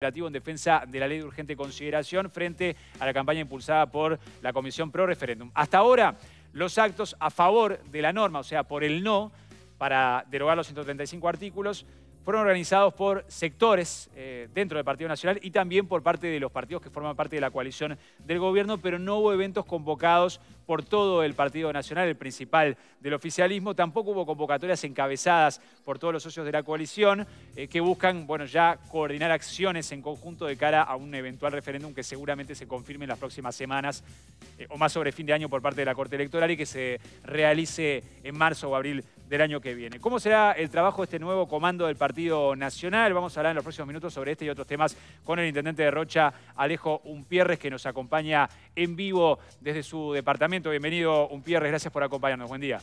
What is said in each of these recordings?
en defensa de la ley de urgente consideración frente a la campaña impulsada por la Comisión Pro Referéndum. Hasta ahora, los actos a favor de la norma, o sea, por el no, para derogar los 135 artículos, fueron organizados por sectores eh, dentro del Partido Nacional y también por parte de los partidos que forman parte de la coalición del gobierno, pero no hubo eventos convocados por todo el Partido Nacional, el principal del oficialismo. Tampoco hubo convocatorias encabezadas por todos los socios de la coalición eh, que buscan, bueno, ya coordinar acciones en conjunto de cara a un eventual referéndum que seguramente se confirme en las próximas semanas eh, o más sobre fin de año por parte de la Corte Electoral y que se realice en marzo o abril del año que viene. ¿Cómo será el trabajo de este nuevo comando del Partido Nacional? Vamos a hablar en los próximos minutos sobre este y otros temas con el intendente de Rocha, Alejo Umpierres, que nos acompaña en vivo desde su departamento. Bienvenido, Umpierres, gracias por acompañarnos. Buen día.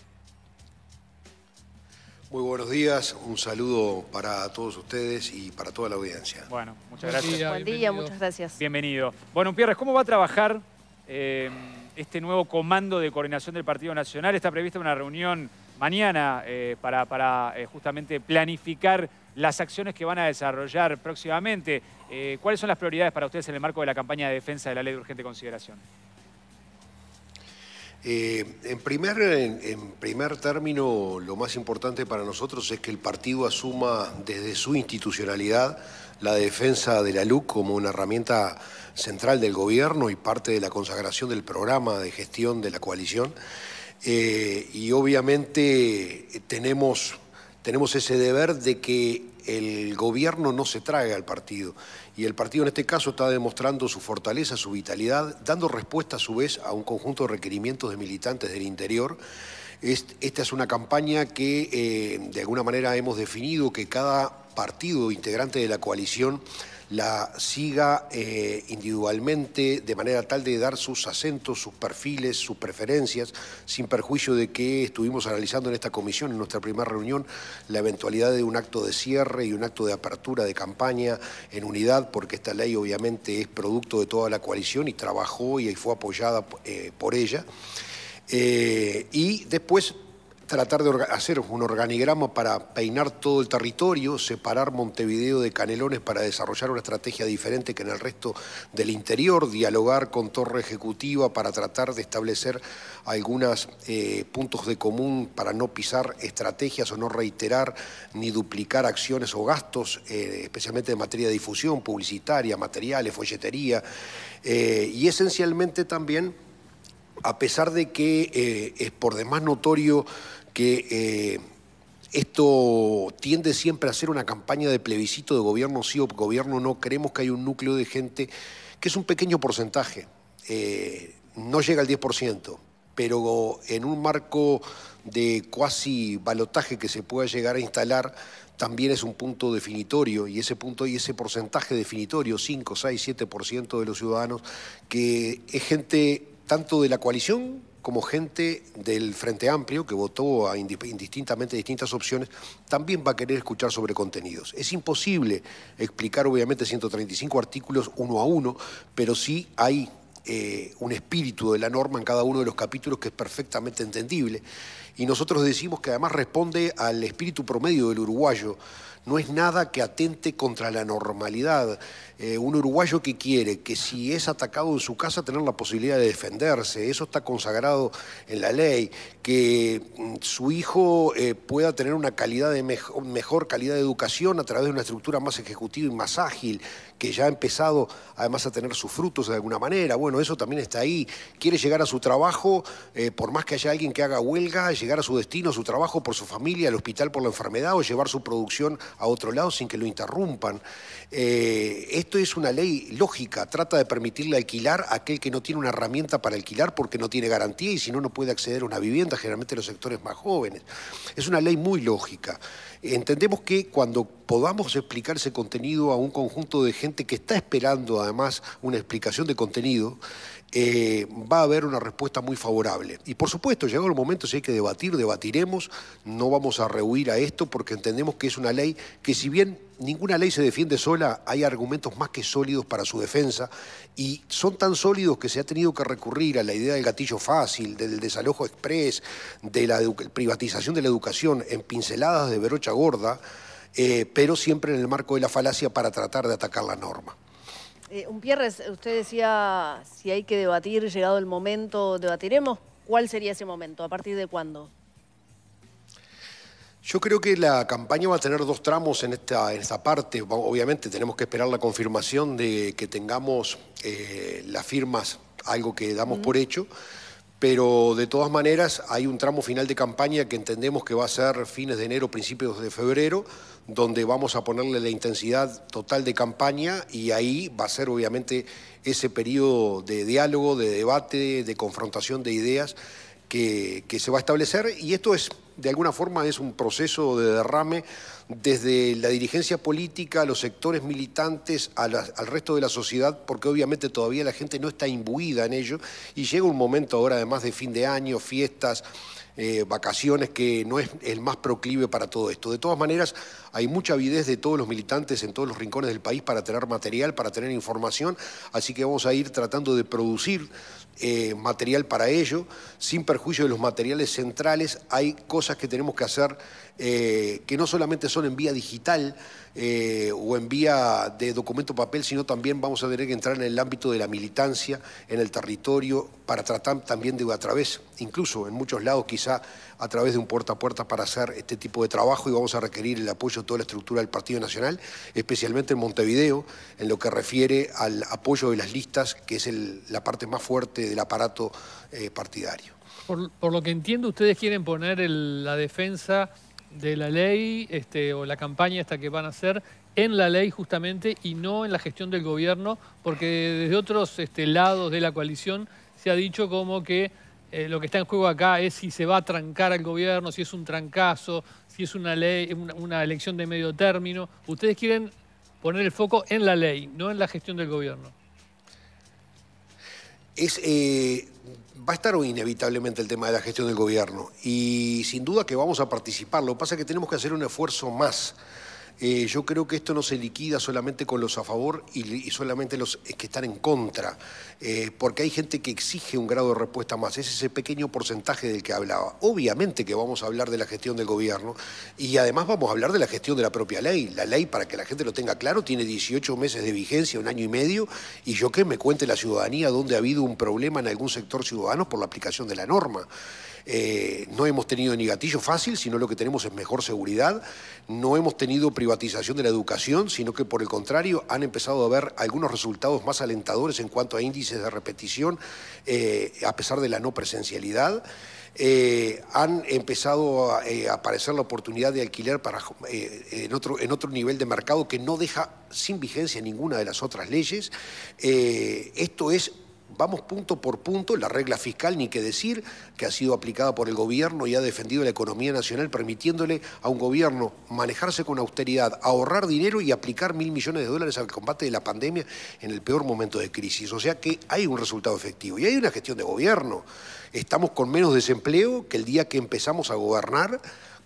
Muy buenos días, un saludo para todos ustedes y para toda la audiencia. Bueno, muchas gracias. Buen día, muchas gracias. Bienvenido. Bueno, Unpierres, ¿cómo va a trabajar eh, este nuevo comando de coordinación del Partido Nacional? Está prevista una reunión mañana eh, para, eh, justamente planificar las acciones que van a desarrollar próximamente. Eh, ¿Cuáles son las prioridades para ustedes en el marco de la campaña de defensa de la ley de urgente consideración? en, primer, en, primer término, lo más importante para nosotros es que el partido asuma desde su institucionalidad la defensa de la luz como una herramienta central del gobierno y parte de la consagración del programa de gestión de la coalición. Eh, y obviamente eh, tenemos, tenemos ese deber de que el gobierno no se trague al partido. Y el partido en este caso está demostrando su fortaleza, su vitalidad, dando respuesta a su vez a un conjunto de requerimientos de militantes del interior. Esta es una campaña que eh, de alguna manera hemos definido que cada partido integrante de la coalición la siga eh, individualmente de manera tal de dar sus acentos, sus perfiles, sus preferencias, sin perjuicio de que estuvimos analizando en esta comisión, en nuestra primera reunión, la eventualidad de un acto de cierre y un acto de apertura de campaña en unidad, porque esta ley obviamente es producto de toda la coalición y trabajó y fue apoyada eh, por ella. Eh, y después tratar de hacer un organigrama para peinar todo el territorio, separar Montevideo de Canelones para desarrollar una estrategia diferente que en el resto del interior, dialogar con Torre Ejecutiva para tratar de establecer algunos eh, puntos de común para no pisar estrategias o no reiterar ni duplicar acciones o gastos, eh, especialmente en materia de difusión publicitaria, materiales, folletería, eh, y esencialmente también a pesar de que eh, es por demás notorio que eh, esto tiende siempre a ser una campaña de plebiscito de gobierno sí o gobierno no, creemos que hay un núcleo de gente que es un pequeño porcentaje, eh, no llega al 10%, pero en un marco de cuasi balotaje que se pueda llegar a instalar, también es un punto definitorio y ese punto y ese porcentaje definitorio, 5, 6, 7% de los ciudadanos, que es gente tanto de la coalición como gente del Frente Amplio, que votó a indistintamente distintas opciones, también va a querer escuchar sobre contenidos. Es imposible explicar, obviamente, 135 artículos uno a uno, pero sí hay eh, un espíritu de la norma en cada uno de los capítulos que es perfectamente entendible. Y nosotros decimos que además responde al espíritu promedio del uruguayo no es nada que atente contra la normalidad. Eh, un uruguayo que quiere que si es atacado en su casa tener la posibilidad de defenderse, eso está consagrado en la ley, que mm, su hijo eh, pueda tener una calidad de mejor calidad de educación a través de una estructura más ejecutiva y más ágil, que ya ha empezado además a tener sus frutos de alguna manera. Bueno, eso también está ahí. Quiere llegar a su trabajo, eh, por más que haya alguien que haga huelga, llegar a su destino, a su trabajo, por su familia, al hospital por la enfermedad o llevar su producción a otro lado sin que lo interrumpan. Eh, esto es una ley lógica, trata de permitirle alquilar a aquel que no tiene una herramienta para alquilar porque no tiene garantía y si no, no puede acceder a una vivienda, generalmente en los sectores más jóvenes. Es una ley muy lógica. Entendemos que cuando podamos explicar ese contenido a un conjunto de gente que está esperando además una explicación de contenido, eh, va a haber una respuesta muy favorable. Y por supuesto, llegado el momento, si hay que debatir, debatiremos, no vamos a rehuir a esto porque entendemos que es una ley que si bien ninguna ley se defiende sola, hay argumentos más que sólidos para su defensa y son tan sólidos que se ha tenido que recurrir a la idea del gatillo fácil, del desalojo express, de la privatización de la educación en pinceladas de Verocha Gorda, eh, pero siempre en el marco de la falacia para tratar de atacar la norma. Eh, un usted decía, si hay que debatir, llegado el momento, debatiremos. ¿Cuál sería ese momento? ¿A partir de cuándo? Yo creo que la campaña va a tener dos tramos en esta, en esta parte. Obviamente tenemos que esperar la confirmación de que tengamos eh, las firmas, algo que damos por hecho. Pero de todas maneras hay un tramo final de campaña que entendemos que va a ser fines de enero, principios de febrero, donde vamos a ponerle la intensidad total de campaña y ahí va a ser obviamente ese periodo de diálogo, de debate, de confrontación de ideas que, se va a establecer y esto es, de alguna forma, es un proceso de derrame desde la dirigencia política, a los sectores militantes, al resto de la sociedad, porque obviamente todavía la gente no está imbuida en ello y llega un momento ahora además de fin de año, fiestas, eh, vacaciones, que no es el más proclive para todo esto. De todas maneras, hay mucha avidez de todos los militantes en todos los rincones del país para tener material, para tener información, así que vamos a ir tratando de producir eh, material para ello, sin perjuicio de los materiales centrales, hay cosas que tenemos que hacer eh, que no solamente son en vía digital eh, o en vía de documento papel, sino también vamos a tener que entrar en el ámbito de la militancia, en el territorio, para tratar también de a través, incluso en muchos lados quizá a través de un puerta a puerta para hacer este tipo de trabajo y vamos a requerir el apoyo de toda la estructura del Partido Nacional, especialmente en Montevideo, en lo que refiere al apoyo de las listas, que es la parte más fuerte del aparato eh, partidario. Por, lo que entiendo, ustedes quieren poner la defensa de la ley este, o la campaña esta que van a hacer en la ley justamente y no en la gestión del gobierno, porque desde otros este, lados de la coalición se ha dicho como que eh, lo que está en juego acá es si se va a trancar al gobierno, si es un trancazo, si es una ley, una, una elección de medio término. Ustedes quieren poner el foco en la ley, no en la gestión del gobierno. Es, eh, va a estar inevitablemente el tema de la gestión del gobierno y sin duda que vamos a participar. Lo que pasa es que tenemos que hacer un esfuerzo más eh, yo creo que esto no se liquida solamente con los a favor y, solamente los que están en contra, eh, porque hay gente que exige un grado de respuesta más, es ese pequeño porcentaje del que hablaba. Obviamente que vamos a hablar de la gestión del gobierno y además vamos a hablar de la gestión de la propia ley. La ley, para que la gente lo tenga claro, tiene 18 meses de vigencia, un año y medio, y yo que me cuente la ciudadanía dónde ha habido un problema en algún sector ciudadano por la aplicación de la norma. Eh, no hemos tenido ni gatillo fácil, sino lo que tenemos es mejor seguridad. No hemos tenido privatización de la educación, sino que por el contrario han empezado a ver algunos resultados más alentadores en cuanto a índices de repetición, eh, a pesar de la no presencialidad. Eh, han empezado a aparecer la oportunidad de alquiler en, otro, en otro nivel de mercado que no deja sin vigencia ninguna de las otras leyes. esto es Vamos punto por punto, la regla fiscal ni que decir, que ha sido aplicada por el gobierno y ha defendido la economía nacional, permitiéndole a un gobierno manejarse con austeridad, ahorrar dinero y aplicar mil millones de dólares al combate de la pandemia en el peor momento de crisis. O sea que hay un resultado efectivo y hay una gestión de gobierno. Estamos con menos desempleo que el día que empezamos a gobernar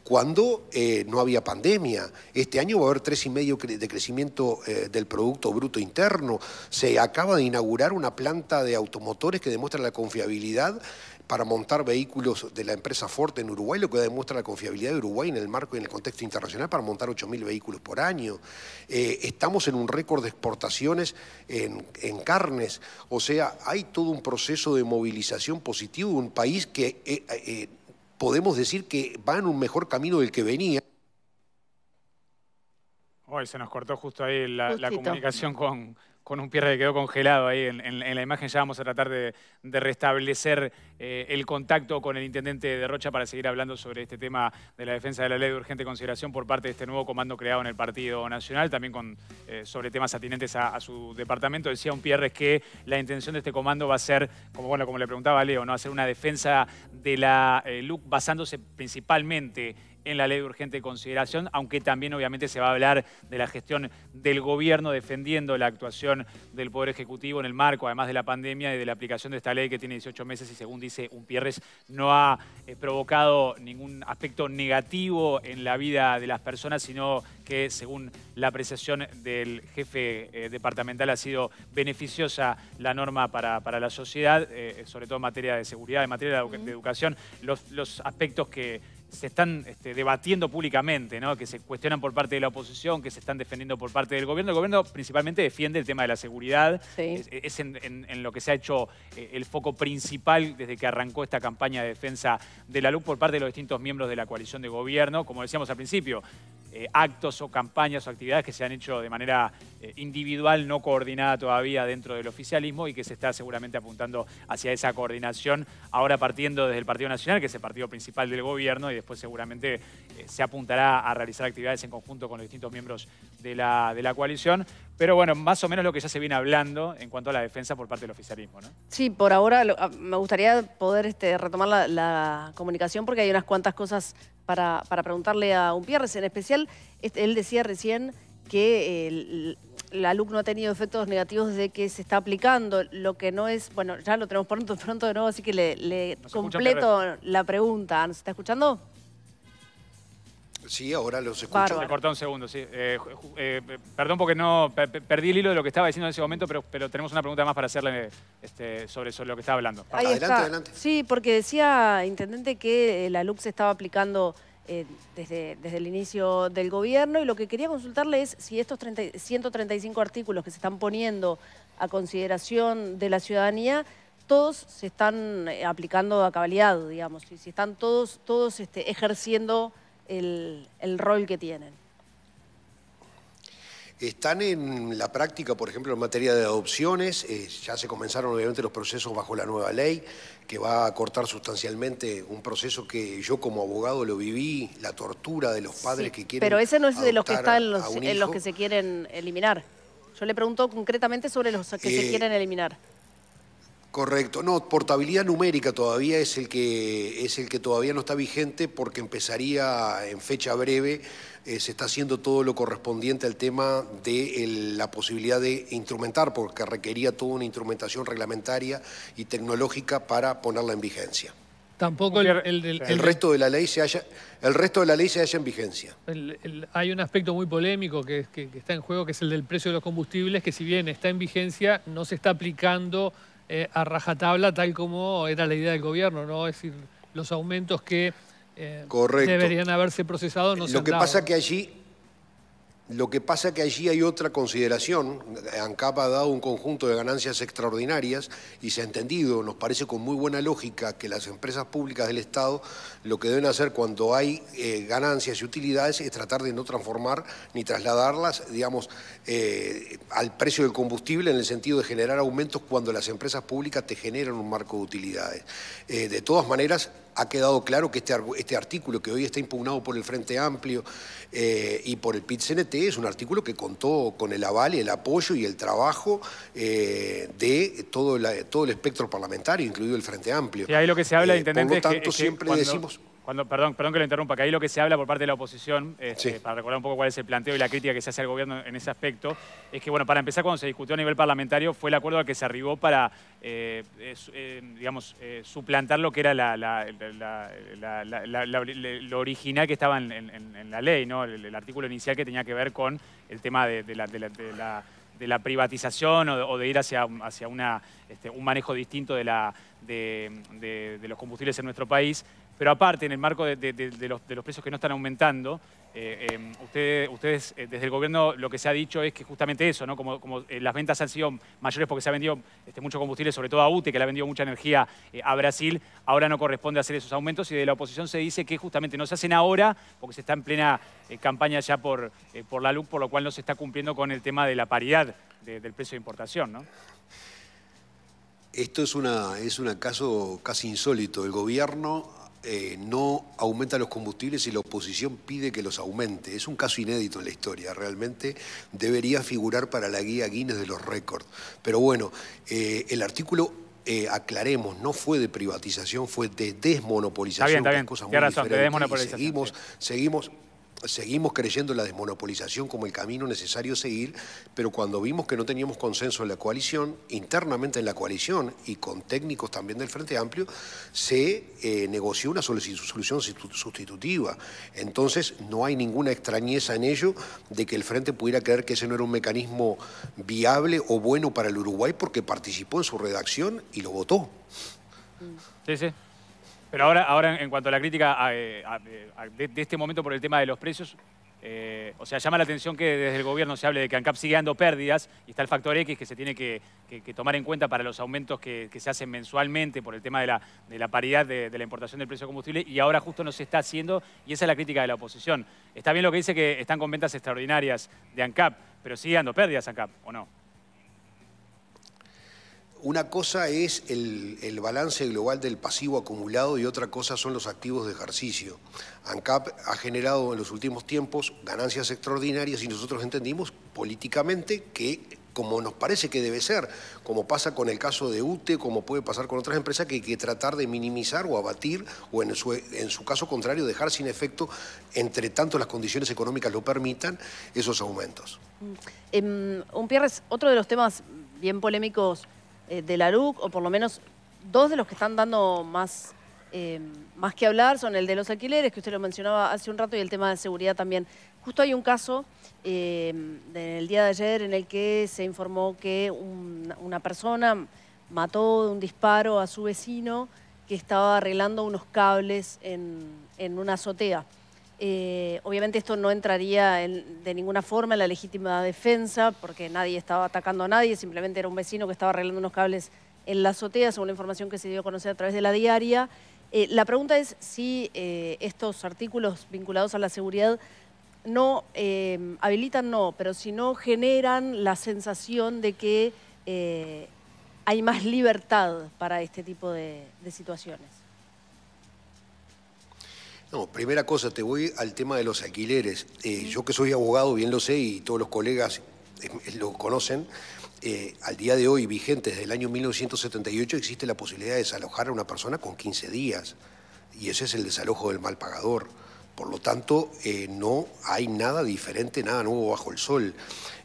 cuando eh, no había pandemia. Este año va a haber 3,5% de crecimiento eh, del Producto Bruto Interno. Se acaba de inaugurar una planta de automotores que demuestra la confiabilidad para montar vehículos de la empresa Ford en Uruguay, lo que demuestra la confiabilidad de Uruguay en el marco y en el contexto internacional para montar 8.000 vehículos por año. Eh, estamos en un récord de exportaciones en, en, carnes, o sea, hay todo un proceso de movilización positivo de un país que podemos decir que va en un mejor camino del que venía. Hoy se nos cortó justo ahí la, la comunicación con, con un Pierre que quedó congelado ahí en, la imagen. Ya vamos a tratar de, restablecer eh, el contacto con el intendente de Rocha para seguir hablando sobre este tema de la defensa de la ley de urgente consideración por parte de este nuevo comando creado en el Partido Nacional, también con, eh, sobre temas atinentes a, su departamento. Decía un Pierre que la intención de este comando va a ser, como, bueno, como le preguntaba a Leo, ¿no? hacer una defensa de la eh, LUC basándose principalmente en la ley de urgente consideración, aunque también obviamente se va a hablar de la gestión del gobierno defendiendo la actuación del Poder Ejecutivo en el marco, además de la pandemia y de la aplicación de esta ley que tiene 18 meses y según dice Umpierres no ha eh, provocado ningún aspecto negativo en la vida de las personas, sino que según la apreciación del jefe eh, departamental ha sido beneficiosa la norma para, la sociedad, eh, sobre todo en materia de seguridad, en materia de, educación, los, los aspectos que se están este, debatiendo públicamente, ¿no? que se cuestionan por parte de la oposición, que se están defendiendo por parte del gobierno. El gobierno principalmente defiende el tema de la seguridad. Es, en, lo que se ha hecho eh, el foco principal desde que arrancó esta campaña de defensa de la luz por parte de los distintos miembros de la coalición de gobierno. Como decíamos al principio, eh, actos o campañas o actividades que se han hecho de manera eh, individual, no coordinada todavía dentro del oficialismo y que se está seguramente apuntando hacia esa coordinación, ahora partiendo desde el Partido Nacional, que es el partido principal del gobierno, y después seguramente eh, se apuntará a realizar actividades en conjunto con los distintos miembros de la, de la coalición. Pero bueno, más o menos lo que ya se viene hablando en cuanto a la defensa por parte del oficialismo, Sí, por ahora ah, me gustaría poder este, retomar la comunicación porque hay unas cuantas cosas para, para preguntarle a un Pierres. En especial, él decía recién que eh, la LUC no ha tenido efectos negativos de que se está aplicando, lo que no es... Bueno, ya lo tenemos pronto, pronto de nuevo, así que le, completo la pregunta. ¿Nos está escuchando? Sí, ahora los escucho. un segundo, sí. Eh, eh, perdón porque no perdí el hilo de lo que estaba diciendo en ese momento, pero, pero tenemos una pregunta más para hacerle este, sobre, sobre, lo que estaba hablando. Ahí adelante, está. adelante. Sí, porque decía, intendente, que eh, la LUC se estaba aplicando desde, desde el inicio del gobierno y lo que quería consultarle es si estos 135 artículos que se están poniendo a consideración de la ciudadanía todos se están aplicando a cabalidad, digamos, y si están todos, todos este, ejerciendo el, rol que tienen? Están en la práctica, por ejemplo, en materia de adopciones. Eh, ya se comenzaron, obviamente, los procesos bajo la nueva ley, que va a cortar sustancialmente un proceso que yo como abogado lo viví, la tortura de los padres que quieren. Pero ese no es de los que están en los que se quieren eliminar. Yo le pregunto concretamente sobre los que se eh, quieren eliminar. Correcto. No, portabilidad numérica todavía es el que es el que todavía no está vigente porque empezaría en fecha breve. Eh, se está haciendo todo lo correspondiente al tema de la posibilidad de instrumentar, porque requería toda una instrumentación reglamentaria y tecnológica para ponerla en vigencia. Tampoco el, resto de la ley se haya, el resto de la ley se halla en vigencia. hay un aspecto muy polémico que, que, está en juego, que es el del precio de los combustibles, que si bien está en vigencia, no se está aplicando eh, a rajatabla tal como era la idea del gobierno, ¿no? Es decir, los aumentos que eh, deberían haberse procesado no Lo se han que pasa que allí lo que pasa es que allí hay otra consideración. ANCAP ha dado un conjunto de ganancias extraordinarias y se ha entendido, nos parece con muy buena lógica, que las empresas públicas del Estado lo que deben hacer cuando hay eh, ganancias y utilidades es tratar de no transformar ni trasladarlas, digamos, eh, al precio del combustible en el sentido de generar aumentos cuando las empresas públicas te generan un marco de utilidades. Eh, de todas maneras, ha quedado claro que este, este, artículo que hoy está impugnado por el Frente Amplio eh, y por el PIT-CNT es un artículo que contó con el aval, el apoyo y el trabajo eh, de todo, el espectro parlamentario, incluido el Frente Amplio. Y ahí lo que se habla, eh, intendente, tanto, siempre decimos perdón, que lo interrumpa, que ahí lo que se habla por parte de la oposición, este, para recordar un poco cuál es el planteo y la crítica que se hace al gobierno en ese aspecto, es que, bueno, para empezar, cuando se discutió a nivel parlamentario, fue el acuerdo al que se arribó para, eh, eh, digamos, eh, suplantar lo que era lo original que estaba en, la ley, ¿no? El, artículo inicial que tenía que ver con el tema de, la privatización o de, ir hacia, hacia una, este, un manejo distinto de, la, de, los combustibles en nuestro país, pero aparte, en el marco de, los, precios que no están aumentando, eh, em, ustedes, ustedes eh, desde el gobierno lo que se ha dicho es que justamente eso, ¿no? como, como eh, las ventas han sido mayores porque se ha vendido este, mucho combustible, sobre todo a UTE, que le ha vendido mucha energía a Brasil, ahora no corresponde hacer esos aumentos y de la oposición se dice que justamente no se hacen ahora porque se está en plena campaña ya por, por la luz, por lo cual no se está cumpliendo con el tema de la paridad del precio de importación. ¿no? Esto es, una, es un caso casi insólito. El gobierno eh, no aumenta los combustibles y la oposición pide que los aumente. Es un caso inédito en la historia, realmente debería figurar para la guía Guinness de los récords. Pero bueno, eh, el artículo, eh, aclaremos, no fue de privatización, fue de desmonopolización. Está bien, está bien. Cosas muy de desmonopolización. Seguimos, seguimos Seguimos creyendo en la desmonopolización como el camino necesario seguir, pero cuando vimos que no teníamos consenso en la coalición, internamente en la coalición y con técnicos también del Frente Amplio, se eh, negoció una solución sustitutiva. Entonces no hay ninguna extrañeza en ello de que el Frente pudiera creer que ese no era un mecanismo viable o bueno para el Uruguay porque participó en su redacción y lo votó. Sí, sí. Pero ahora, ahora en cuanto a la crítica eh, eh, de, este momento por el tema de los precios, eh, o sea, llama la atención que desde el gobierno se hable de que ANCAP sigue dando pérdidas y está el factor X que se tiene que, tomar en cuenta para los aumentos que, se hacen mensualmente por el tema de la, de la paridad de, de, la importación del precio de combustible y ahora justo no se está haciendo y esa es la crítica de la oposición. Está bien lo que dice que están con ventas extraordinarias de ANCAP, pero sigue dando pérdidas ANCAP, ¿o no? una cosa es el, balance global del pasivo acumulado y otra cosa son los activos de ejercicio. ANCAP ha generado en los últimos tiempos ganancias extraordinarias y nosotros entendimos políticamente que como nos parece que debe ser, como pasa con el caso de UTE, como puede pasar con otras empresas, que hay que tratar de minimizar o abatir, o en su, caso contrario, dejar sin efecto, entre tanto las condiciones económicas lo permitan, esos aumentos. Mm. Em, un Pierres, otro de los temas bien polémicos eh, de la o por lo menos dos de los que están dando más, eh, más que hablar son el de los alquileres, que usted lo mencionaba hace un rato, y el tema de seguridad también. Justo hay un caso eh, del día de ayer en el que se informó que una persona mató de un disparo a su vecino que estaba arreglando unos cables en una azotea. Eh, obviamente esto no entraría de ninguna forma en la legítima defensa porque nadie estaba atacando a nadie, simplemente era un vecino que estaba arreglando unos cables en la azotea, según la información que se dio a conocer a través de la diaria. Eh, la pregunta es si eh, estos artículos vinculados a la seguridad no habilitan, no, pero si no generan la sensación de que hay más libertad para este tipo de situaciones. No, primera cosa, te voy al tema de los alquileres. Eh, yo que soy abogado, bien lo sé, y todos los colegas eh, eh, lo conocen, al día de hoy, vigente desde el año 1978, existe la posibilidad de desalojar a una persona con 15 días, y ese es el desalojo del mal pagador. Por lo tanto, no hay nada diferente, nada nuevo bajo el sol.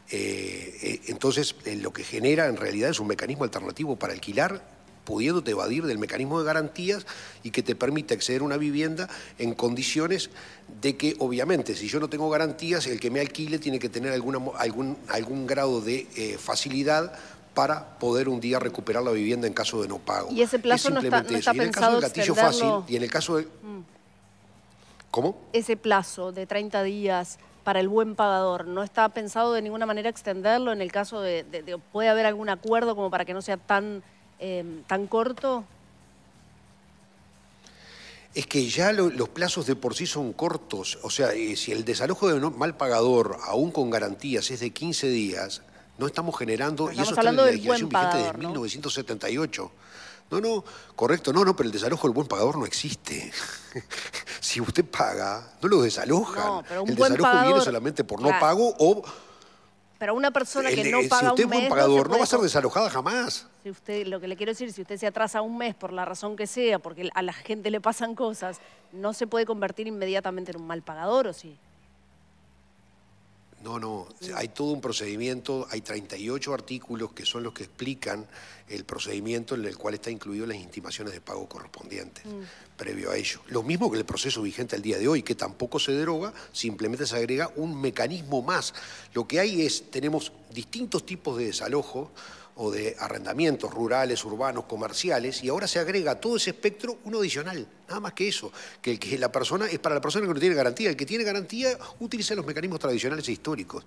entonces, lo que genera en realidad es un mecanismo alternativo para alquilar pudiéndote evadir del mecanismo de garantías y que te permita acceder a una vivienda en condiciones de que, obviamente, si yo no tengo garantías, el que me alquile tiene que tener alguna, algún, algún grado de eh, facilidad para poder un día recuperar la vivienda en caso de no pago. Y ese plazo no está, pensado en caso del gatillo fácil y en el caso de... Mm. ¿Cómo? Ese plazo de 30 días para el buen pagador, ¿no está pensado de ninguna manera extenderlo en el caso de, de puede haber algún acuerdo como para que no sea tan Em, tan corto? Es que ya los plazos de por sí son cortos. O sea, eh, si el desalojo de mal pagador, aún con garantías, es de 15 días, no estamos generando... y eso está en la legislación vigente desde 1978. No, no, correcto, no, no, pero el desalojo del buen pagador no existe. si usted paga, no lo desalojan. el desalojo viene solamente por no pago o pero una persona que no paga si usted pagador, no, va a ser desalojada jamás. Si usted, lo que le quiero decir, si usted se atrasa un mes por la razón que sea, porque a la gente le pasan cosas, no se puede convertir inmediatamente en un mal pagador, ¿o sí? No, no, hay todo un procedimiento, hay 38 artículos que son los que explican el procedimiento en el cual están incluidas las intimaciones de pago correspondientes mm. previo a ello. Lo mismo que el proceso vigente al día de hoy, que tampoco se deroga, simplemente se agrega un mecanismo más. Lo que hay es, tenemos distintos tipos de desalojo o de arrendamientos rurales, urbanos, comerciales, y ahora se agrega a todo ese espectro uno adicional, nada más que eso, que, la persona es para la persona que no tiene garantía, el que tiene garantía utiliza los mecanismos tradicionales e históricos.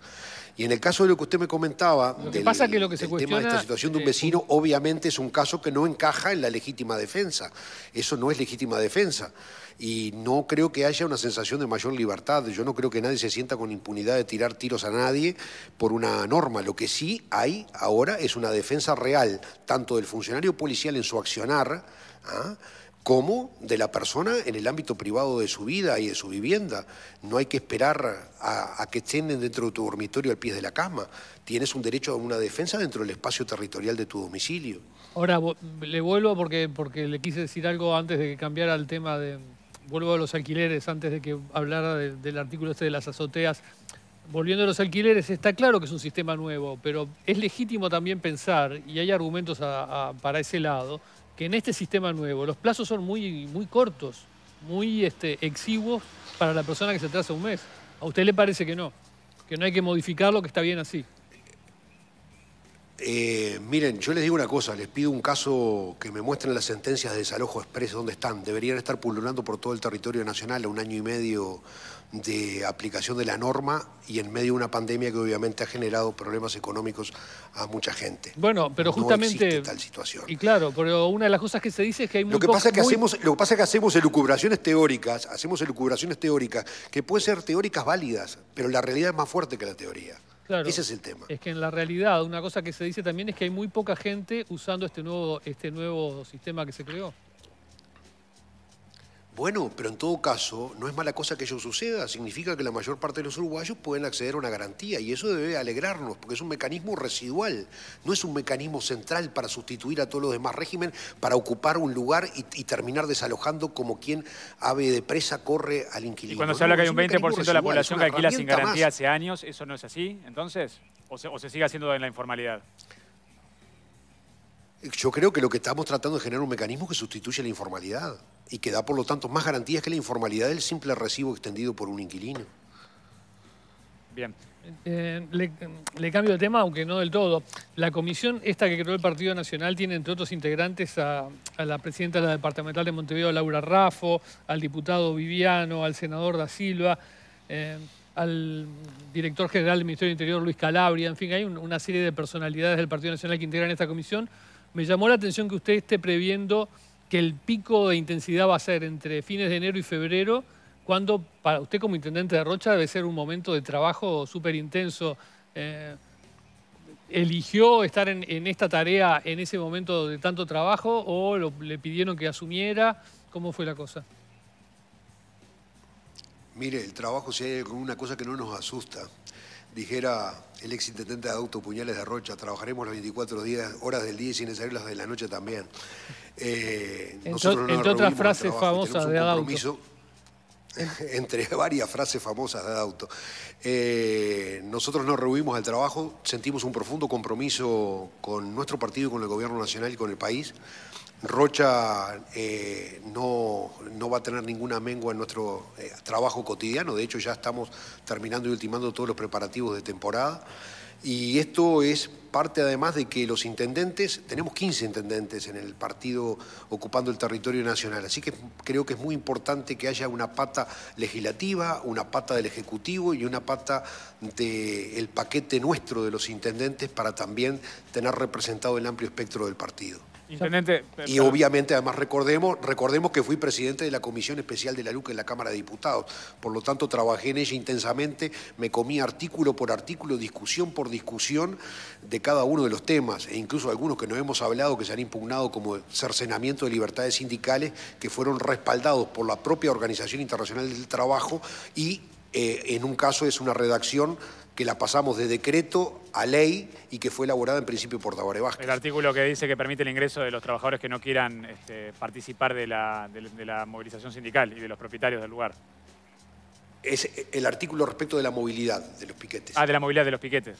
Y en el caso de lo que usted me comentaba, del, pasa que lo tema de esta situación de un vecino, obviamente es un caso que no encaja en la legítima defensa, eso no es legítima defensa y no creo que haya una sensación de mayor libertad. Yo no creo que nadie se sienta con impunidad de tirar tiros a nadie por una norma. Lo que sí hay ahora es una defensa real, tanto del funcionario policial en su accionar, ¿ah? como de la persona en el ámbito privado de su vida y de su vivienda. No hay que esperar a, que estén dentro de tu dormitorio al pie de la cama. Tienes un derecho a una defensa dentro del espacio territorial de tu domicilio. Ahora, le vuelvo porque, porque le quise decir algo antes de que cambiara el tema de, vuelvo a los alquileres antes de que hablara del artículo este de las azoteas. Volviendo a los alquileres, está claro que es un sistema nuevo, pero es legítimo también pensar, y hay argumentos para ese lado, que en este sistema nuevo los plazos son muy, muy cortos, muy este, exiguos para la persona que se atrasa un mes. ¿A usted le parece que no? Que no hay que modificarlo, que está bien así. Eh, miren, yo les digo una cosa, les pido un caso que me muestren las sentencias de desalojo expreso, donde están. Deberían estar pululando por todo el territorio nacional a un año y medio de aplicación de la norma y en medio de una pandemia que obviamente ha generado problemas económicos a mucha gente. Bueno, pero justamente... tal situación. Y claro, pero una de las cosas que se dice es que hay muy lo que pasa que hacemos Lo que pasa es que hacemos elucubraciones teóricas, hacemos elucubraciones teóricas, que pueden ser teóricas válidas, pero la realidad es más fuerte que la teoría. Claro, Ese es el tema. Es que en la realidad, una cosa que se dice también es que hay muy poca gente usando este nuevo, este nuevo sistema que se creó. Bueno, pero en todo caso, no es mala cosa que eso suceda. Significa que la mayor parte de los uruguayos pueden acceder a una garantía y eso debe alegrarnos, porque es un mecanismo residual, no es un mecanismo central para sustituir a todos los demás régimen, para ocupar un lugar y, terminar desalojando como quien ave de presa corre al inquilino. Y cuando se habla que hay un 20% de la población que alquila sin garantía hace años, ¿eso no es así entonces? ¿O se, sigue haciendo en la informalidad? Yo creo que lo que estamos tratando es generar un mecanismo que sustituya la informalidad y que da, por lo tanto, más garantías que la informalidad del simple recibo extendido por un inquilino. Bien. Eh, le, cambio de tema, aunque no del todo. La comisión esta que creó el Partido Nacional tiene entre otros integrantes a, la presidenta de la departamental de Montevideo, Laura Raffo, al diputado Viviano, al senador da Silva, eh, al director general del Ministerio del Interior, Luis Calabria. En fin, hay una serie de personalidades del Partido Nacional que integran esta comisión. Me llamó la atención que usted esté previendo que el pico de intensidad va a ser entre fines de enero y febrero, cuando para usted como intendente de Rocha debe ser un momento de trabajo súper intenso. Eh, ¿Eligió estar en, esta tarea en ese momento de tanto trabajo o le pidieron que asumiera? ¿Cómo fue la cosa? Mire, el trabajo, sí con una cosa que no nos asusta, dijera el ex intendente de Adauto, Puñales de Rocha, trabajaremos las 24 días, horas del día y sin necesario las de la noche también. Eh, entre otras frases famosas de Adauto. entre varias frases famosas de Adauto. Eh, nosotros nos reunimos al trabajo, sentimos un profundo compromiso con nuestro partido, con el gobierno nacional y con el país. Rocha eh, no, va a tener ninguna mengua en nuestro eh, trabajo cotidiano, de hecho ya estamos terminando y ultimando todos los preparativos de temporada. Y esto es parte además de que los intendentes, tenemos 15 intendentes en el partido ocupando el territorio nacional, así que creo que es muy importante que haya una pata legislativa, una pata del Ejecutivo y una pata del paquete nuestro de los intendentes para también tener representado el amplio espectro del partido. Y eh, obviamente, además, recordemos, recordemos que fui presidente de la Comisión Especial de la LUCA en la Cámara de Diputados. Por lo tanto, trabajé en ella intensamente, me comí artículo por artículo, discusión por discusión de cada uno de los temas, e incluso algunos que no hemos hablado que se han impugnado como cercenamiento de libertades sindicales, que fueron respaldados por la propia Organización Internacional del Trabajo y eh, en un caso es una redacción que la pasamos de decreto a ley y que fue elaborada en principio por Tabaré El artículo que dice que permite el ingreso de los trabajadores que no quieran este, participar de la, movilización sindical y de los propietarios del lugar es el artículo respecto de la movilidad de los piquetes. Ah, de la movilidad de los piquetes.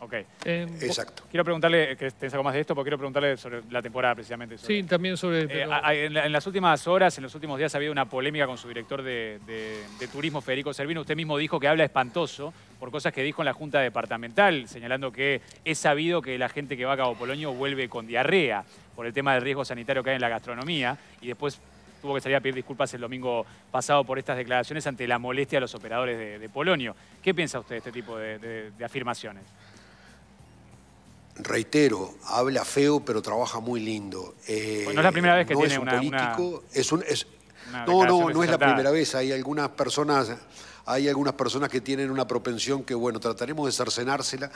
Ok. Eh, Exacto. Quiero preguntarle, que te saco más de esto, porque quiero preguntarle sobre la temporada precisamente. sí, también sobre... Eh, en, las últimas horas, en los últimos días, ha habido una polémica con su director de turismo, Federico Servino. Usted mismo dijo que habla espantoso por cosas que dijo en la Junta Departamental, señalando que es sabido que la gente que va a Cabo Polonio vuelve con diarrea por el tema del riesgo sanitario que hay en la gastronomía y después tuvo que salir a pedir disculpas el domingo pasado por estas declaraciones ante la molestia de los operadores de, Polonio. ¿Qué piensa usted de este tipo de, afirmaciones? Reitero, habla feo pero trabaja muy lindo. Pues no es eh, la primera vez que tiene un político, no, no, no es la primera vez. Hay algunas personas hay algunas personas que tienen una propensión que, bueno, trataremos de cercenársela,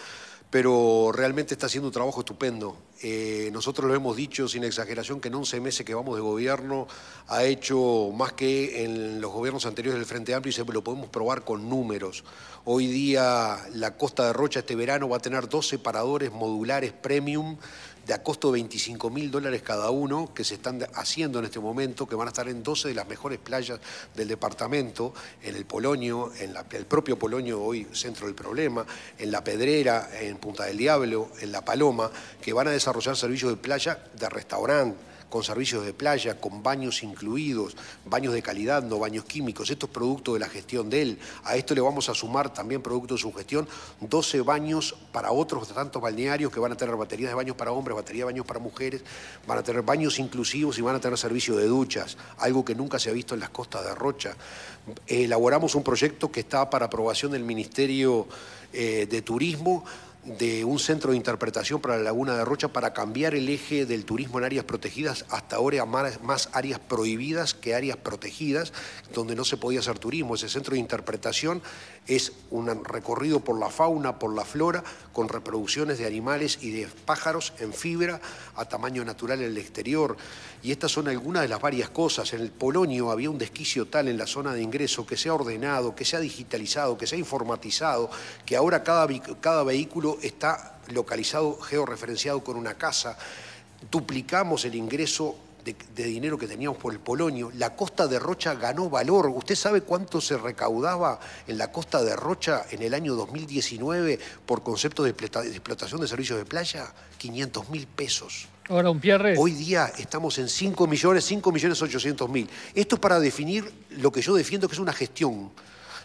pero realmente está haciendo un trabajo estupendo. Eh, nosotros lo hemos dicho sin exageración que en 11 meses que vamos de gobierno ha hecho más que en los gobiernos anteriores del Frente Amplio y se lo podemos probar con números. Hoy día la Costa de Rocha este verano va a tener dos separadores modulares premium de a costo de 25 mil dólares cada uno, que se están haciendo en este momento, que van a estar en 12 de las mejores playas del departamento, en el Polonio, en el propio Polonio hoy centro del problema, en La Pedrera, en Punta del Diablo, en La Paloma, que van a desarrollar servicios de playa, de restaurante, con servicios de playa, con baños incluidos, baños de calidad, no baños químicos. Esto es producto de la gestión de él. A esto le vamos a sumar también producto de su gestión 12 baños para otros tantos balnearios que van a tener baterías de baños para hombres, baterías de baños para mujeres, van a tener baños inclusivos y van a tener servicio de duchas, algo que nunca se ha visto en las costas de Rocha. Elaboramos un proyecto que está para aprobación del Ministerio eh, de Turismo de un centro de interpretación para la Laguna de Rocha para cambiar el eje del turismo en áreas protegidas, hasta ahora más áreas prohibidas que áreas protegidas, donde no se podía hacer turismo. Ese centro de interpretación es un recorrido por la fauna, por la flora, con reproducciones de animales y de pájaros en fibra a tamaño natural en el exterior. Y estas son algunas de las varias cosas. En el Polonio había un desquicio tal en la zona de ingreso que se ha ordenado, que se ha digitalizado, que se ha informatizado, que ahora cada, cada vehículo está localizado, georreferenciado con una casa. Duplicamos el ingreso de, dinero que teníamos por el Polonio. La costa de Rocha ganó valor. ¿Usted sabe cuánto se recaudaba en la costa de Rocha en el año 2019 por concepto de explotación de servicios de playa? 500 mil pesos. Ahora un Pierre. Hoy día estamos en 5 millones, 5 millones 800 mil. Esto es para definir lo que yo defiendo que es una gestión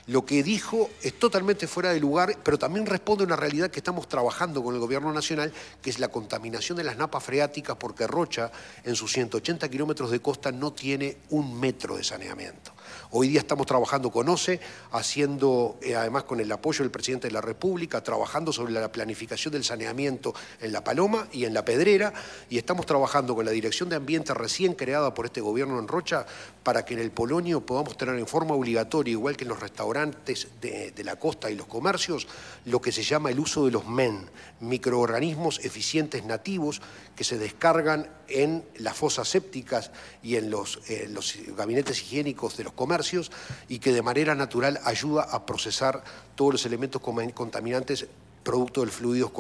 lo que dijo es totalmente fuera de lugar, pero también responde a una realidad que estamos trabajando con el gobierno nacional, que es la contaminación de las napas freáticas, porque Rocha, en sus 180 kilómetros de costa, no tiene un metro de saneamiento. Hoy día estamos trabajando con OCE, haciendo, eh, además con el apoyo del presidente de la República, trabajando sobre la planificación del saneamiento en La Paloma y en La Pedrera, y estamos trabajando con la Dirección de Ambiente recién creada por este gobierno en Rocha para que en el Polonio podamos tener en forma obligatoria, igual que en los restaurantes de, la costa y los comercios, lo que se llama el uso de los MEN, microorganismos eficientes nativos que se descargan en las fosas sépticas y en los, eh, los gabinetes higiénicos de los comercios comercios y que de manera natural ayuda a procesar todos los elementos contaminantes producto de fluidos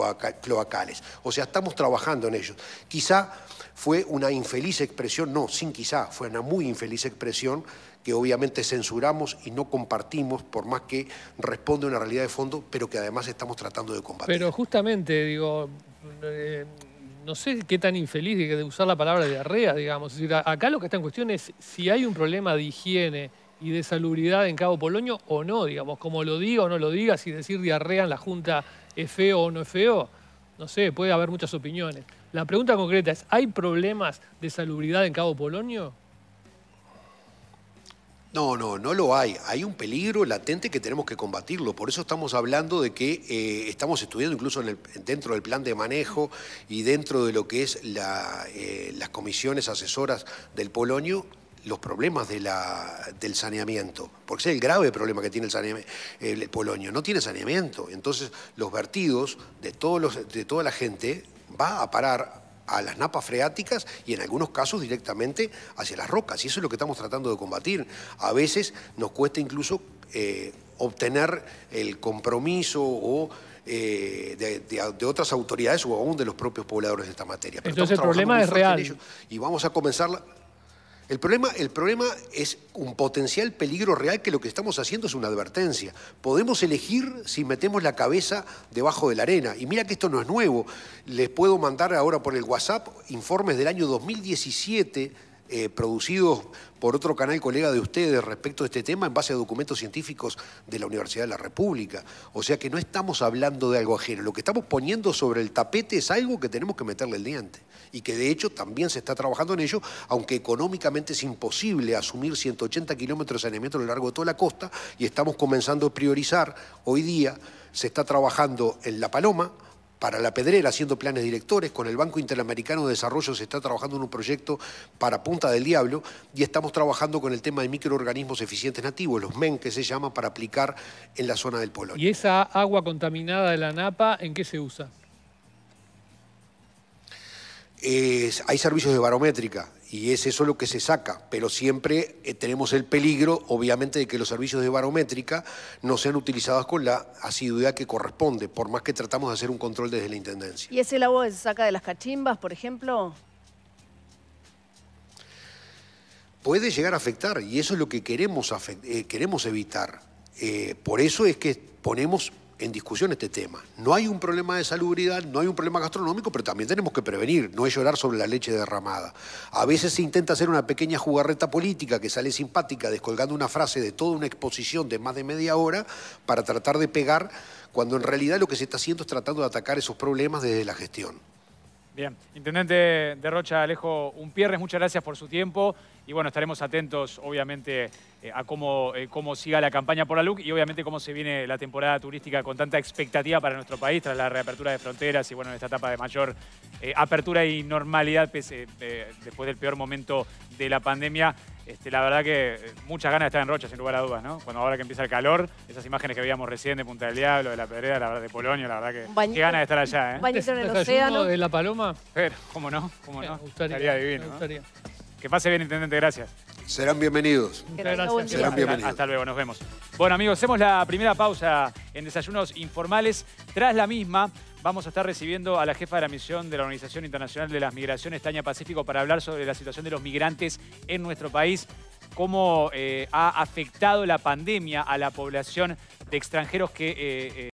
cloacales. O sea, estamos trabajando en ellos. Quizá fue una infeliz expresión, no, sin quizá, fue una muy infeliz expresión que obviamente censuramos y no compartimos, por más que responde a una realidad de fondo, pero que además estamos tratando de combatir. Pero justamente, digo, eh, no sé qué tan infeliz de, usar la palabra diarrea, digamos. acá lo que está en cuestión es si hay un problema de higiene y de salubridad en Cabo Polonio o no, digamos, como lo diga o no lo diga, si decir diarrea en la Junta es feo o no es feo, no sé, puede haber muchas opiniones. La pregunta concreta es, ¿hay problemas de salubridad en Cabo Polonio? No, no, no lo hay. Hay un peligro latente que tenemos que combatirlo. Por eso estamos hablando de que eh, estamos estudiando incluso dentro del plan de manejo y dentro de lo que es la, eh, las comisiones asesoras del Polonio los problemas del saneamiento, porque ese es el grave problema que tiene el, el Polonio, no tiene saneamiento, entonces los vertidos de, todos los, de toda la gente va a parar a las napas freáticas y en algunos casos directamente hacia las rocas. Y eso es lo que estamos tratando de combatir. A veces nos cuesta incluso eh, obtener el compromiso eh, de, otras autoridades o aún de los propios pobladores de esta materia. Entonces el problema es real. Y vamos a comenzar el problema, el problema es un potencial peligro real que lo que estamos haciendo es una advertencia. Podemos elegir si metemos la cabeza debajo de la arena. Y mira que esto no es nuevo. Les puedo mandar ahora por el WhatsApp informes del año 2017 eh, producidos por otro canal colega de ustedes respecto a este tema en base a documentos científicos de la Universidad de la República. O sea que no estamos hablando de algo ajeno. Lo que estamos poniendo sobre el tapete es algo que tenemos que meterle el diente y que de hecho también se está trabajando en ello, aunque económicamente es imposible asumir 180 kilómetros de saneamiento a lo largo de toda la costa y estamos comenzando a priorizar. Hoy día se está trabajando en La Paloma, para la Pedrera haciendo planes directores, con el Banco Interamericano de Desarrollo se está trabajando en un proyecto para Punta del Diablo y estamos trabajando con el tema de microorganismos eficientes nativos, los MEN que se llaman, para aplicar en la zona del Polo. ¿Y esa agua contaminada de la Napa en qué se usa? hay servicios de barométrica y es eso lo que se saca, pero siempre eh, tenemos el peligro, obviamente, de que los servicios de barométrica no sean utilizados con la asiduidad que corresponde, por más que tratamos de hacer un control desde la Intendencia. ¿Y ese lavado se saca de las cachimbas, por ejemplo? Puede llegar a afectar y eso es lo que queremos, eh, queremos evitar. Eh, por eso es que ponemos en discusión este tema. No hay un problema de salubridad, no hay un problema gastronómico, pero también tenemos que prevenir, no es llorar sobre la leche derramada. A veces se intenta hacer una pequeña jugarreta política que sale simpática, descolgando una frase de toda una exposición de más de media hora para tratar de pegar, cuando en realidad lo que se está haciendo es tratando de atacar esos problemas desde la gestión. Bien, Intendente de Rocha, Alejo Unpierres, muchas gracias por su tiempo y bueno, estaremos atentos obviamente eh, a cómo, eh, cómo siga la campaña por la LUC y obviamente cómo se viene la temporada turística con tanta expectativa para nuestro país tras la reapertura de fronteras y bueno, en esta etapa de mayor eh, apertura y normalidad después del peor momento de la pandemia. Este, la verdad que eh, muchas ganas de estar en Rocha, sin lugar a dudas, ¿no? Cuando ahora que empieza el calor, esas imágenes que veíamos recién de Punta del Diablo, de la Pedrera, la verdad, de Polonia, la verdad que qué ganas de estar allá, ¿eh? Bañito en el océano. de la paloma? Pero, ¿cómo no? ¿Cómo no? Me gustaría, Estaría divino, me gustaría. Que pase bien, Intendente, gracias. Serán bienvenidos. Muchas gracias. Serán bienvenidos. Hasta luego, nos vemos. Bueno, amigos, hacemos la primera pausa en Desayunos Informales. Tras la misma... Vamos a estar recibiendo a la jefa de la misión de la Organización Internacional de las Migraciones, Tania Pacífico, para hablar sobre la situación de los migrantes en nuestro país, cómo eh, ha afectado la pandemia a la población de extranjeros que... Eh, eh,